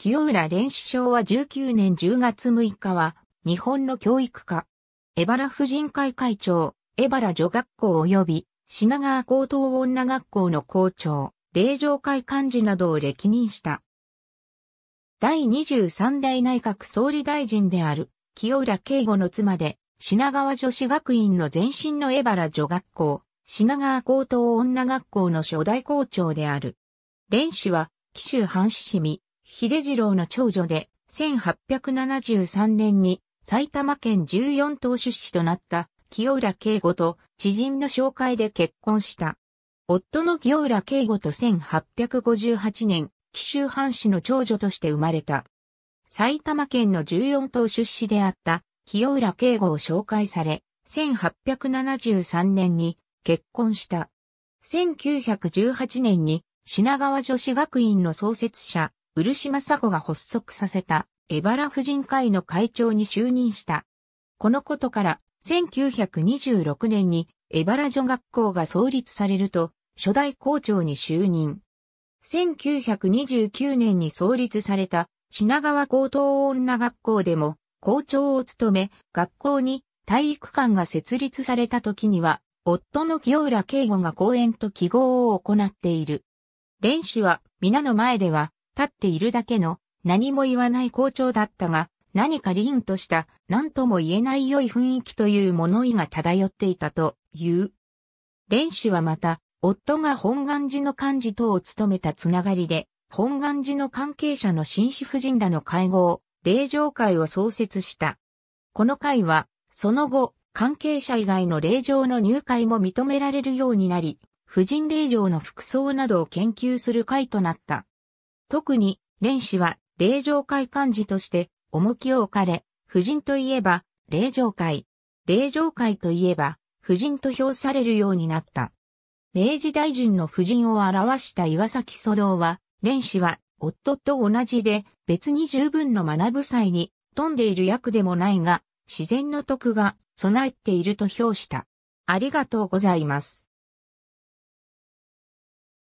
清浦蓮師匠は19年10月6日は、日本の教育家、江原婦人会会長、江原女学校及び、品川高等女学校の校長、霊場会幹事などを歴任した。第23代内閣総理大臣である、清浦慶吾の妻で、品川女子学院の前身の江原女学校、品川高等女学校の初代校長である。蓮氏は、紀州藩士市民、秀次郎の長女で、1873年に埼玉県14島出資となった清浦慶吾と知人の紹介で結婚した。夫の清浦慶吾と1858年、紀州藩士の長女として生まれた。埼玉県の14島出資であった清浦慶吾を紹介され、1873年に結婚した。1918年に品川女子学院の創設者、漆政子が発足させた、江原婦人会の会長に就任した。このことから、1926年に、江原女学校が創立されると、初代校長に就任。1929年に創立された品川高等女学校でも校長を務め、学校に体育館が設立された時には、夫の清浦慶吾が講演と記号を行っている。練習は皆の前では立っているだけの、何も言わない校長だったが、何か凛とした、何とも言えない良い雰囲気という物言いが漂っていたという。蓮氏はまた、夫が本願寺の幹事等を務めたつながりで、本願寺の関係者の紳士夫人らの会合、霊場会を創設した。この会は、その後、関係者以外の霊場の入会も認められるようになり、婦人霊場の服装などを研究する会となった。特に、蓮氏は、霊場会幹事として、重きを置かれ、夫人といえば、霊場会。霊場会といえば、夫人と評されるようになった。明治大臣の夫人を表した岩崎祖道は、蓮氏は、夫と同じで、別に十分の学ぶ際に、富んでいる役でもないが、自然の徳が備えていると評した。ありがとうございます。